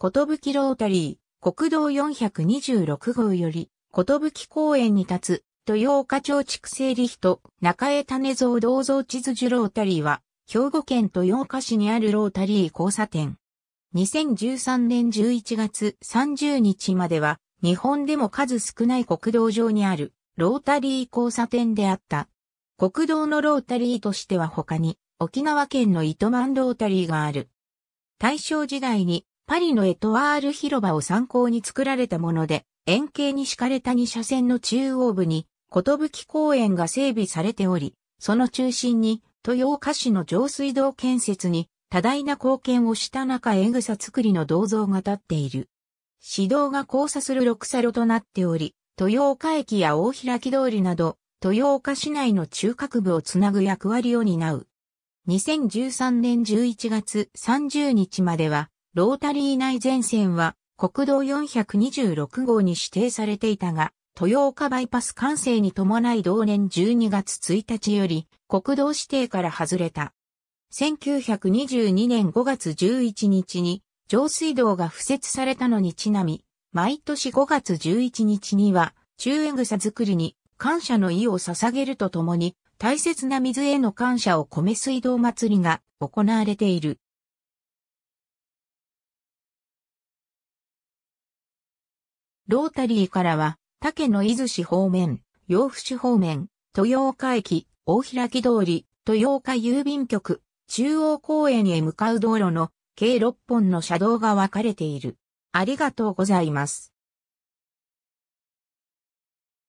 ことぶきロータリー、国道426号より、ことぶき公園に立つ、豊岡町畜生理ト、中江種蔵銅像地図樹ロータリーは、兵庫県豊岡市にあるロータリー交差点。2013年11月30日までは、日本でも数少ない国道上にある、ロータリー交差点であった。国道のロータリーとしては他に、沖縄県の糸満ロータリーがある。大正時代にパリのエトワール広場を参考に作られたもので、円形に敷かれた2車線の中央部に、き公園が整備されており、その中心に、豊岡市の上水道建設に多大な貢献をした中江草作りの銅像が立っている。市道が交差する六サ路となっており、豊岡駅や大開き通りなど、豊岡市内の中核部をつなぐ役割を担う。2013年11月30日までは、ロータリー内全線は国道426号に指定されていたが、豊岡バイパス完成に伴い同年12月1日より国道指定から外れた。1922年5月11日に上水道が敷設されたのにちなみ、毎年5月11日には中江草作りに感謝の意を捧げるとともに大切な水への感謝を米水道祭りが行われている。ロータリーからは、竹野伊豆市方面、洋府市方面、豊岡駅、大開通り、豊岡郵便局、中央公園へ向かう道路の計6本の車道が分かれている。ありがとうございます。